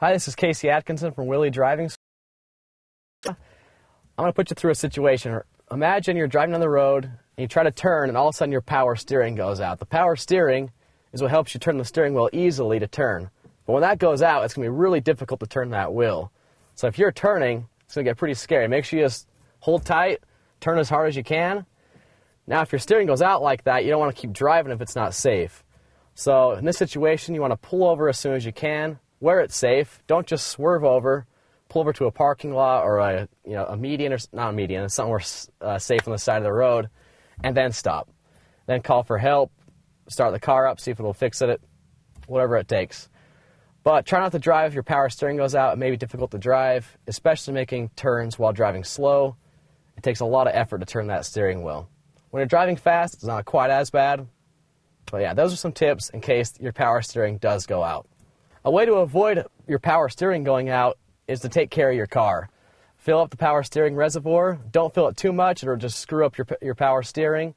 Hi, this is Casey Atkinson from Willie Driving. I'm going to put you through a situation. Imagine you're driving down the road and you try to turn, and all of a sudden your power steering goes out. The power steering is what helps you turn the steering wheel easily to turn. But when that goes out, it's going to be really difficult to turn that wheel. So if you're turning, it's going to get pretty scary. Make sure you just hold tight, turn as hard as you can. Now, if your steering goes out like that, you don't want to keep driving if it's not safe. So in this situation, you want to pull over as soon as you can, where it's safe. Don't just swerve over, pull over to a parking lot or a you know a median or not a median, somewhere uh, safe on the side of the road, and then stop. Then call for help, start the car up, see if it'll fix it, whatever it takes. But try not to drive if your power steering goes out. It may be difficult to drive, especially making turns while driving slow. It takes a lot of effort to turn that steering wheel. When you're driving fast, it's not quite as bad. But yeah, those are some tips in case your power steering does go out. A way to avoid your power steering going out is to take care of your car. Fill up the power steering reservoir. Don't fill it too much, it'll just screw up your, your power steering.